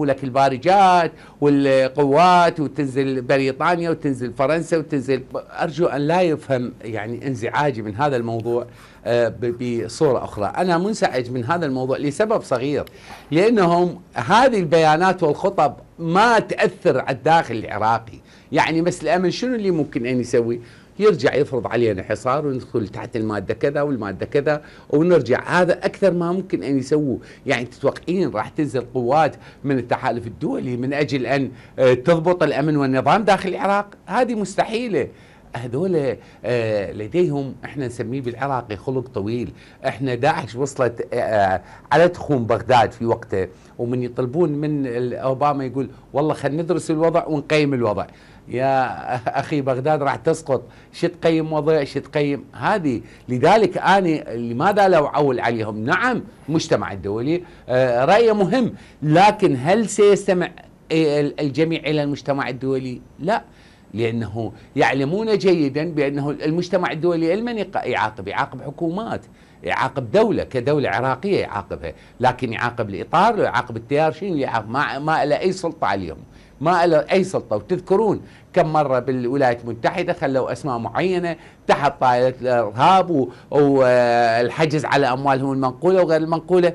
يجيبوا لك البارجات والقوات وتنزل بريطانيا وتنزل فرنسا وتنزل ارجو ان لا يفهم يعني انزعاجي من هذا الموضوع آه، بصورة أخرى أنا منزعج من هذا الموضوع لسبب صغير لأنهم هذه البيانات والخطب ما تأثر على الداخل العراقي يعني مثل الأمن شنو اللي ممكن أن يسوي يرجع يفرض علينا حصار وندخل تحت الماده كذا والماده كذا ونرجع هذا اكثر ما ممكن ان يسووه يعني تتوقعين راح تنزل قوات من التحالف الدولي من اجل ان آه، تضبط الامن والنظام داخل العراق هذه مستحيله هذول آه، لديهم احنا نسميه بالعراقي خلق طويل احنا داعش وصلت آه، على تخوم بغداد في وقته ومن يطلبون من اوباما يقول والله خلينا ندرس الوضع ونقيم الوضع يا اخي بغداد راح تسقط شو تقيم وضع شو تقيم هذه لذلك انا لماذا لو عول عليهم نعم المجتمع الدولي آه، رايه مهم لكن هل سيستمع الجميع الى المجتمع الدولي لا لأنه يعلمون جيدا بأنه المجتمع الدولي لمن يعاقب يعاقب حكومات يعاقب دولة كدولة عراقية يعاقبها لكن يعاقب الإطار يعاقب التيار شنو يعاقب ما, ما له أي سلطة عليهم ما له أي سلطة وتذكرون كم مرة بالولايات المتحدة خلوا أسماء معينة تحت طائلة الإرهاب والحجز على أموالهم المنقولة وغير المنقولة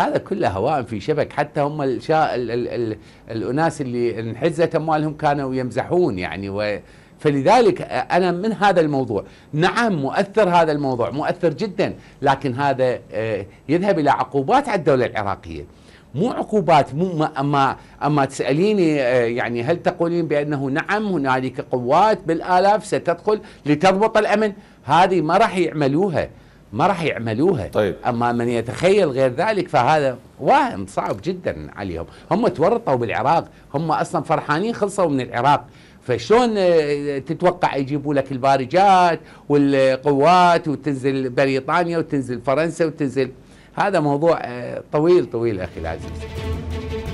هذا كله هواء في شبك حتى هم الشا... ال... ال... ال... الأناس اللي انحزت أموالهم كانوا يمزحون يعني و... فلذلك أنا من هذا الموضوع نعم مؤثر هذا الموضوع مؤثر جدا لكن هذا آه، يذهب إلى عقوبات على الدولة العراقية مو عقوبات مو ما اما اما تساليني آه، يعني هل تقولين بانه نعم هنالك قوات بالالاف ستدخل لتضبط الامن هذه ما راح يعملوها ما راح يعملوها طيب. أما من يتخيل غير ذلك فهذا واهم صعب جدا عليهم هم تورطوا بالعراق هم أصلا فرحانين خلصوا من العراق فشلون آه، تتوقع يجيبوا لك البارجات والقوات وتنزل بريطانيا وتنزل فرنسا وتنزل هذا موضوع آه، طويل طويل أخي العزيز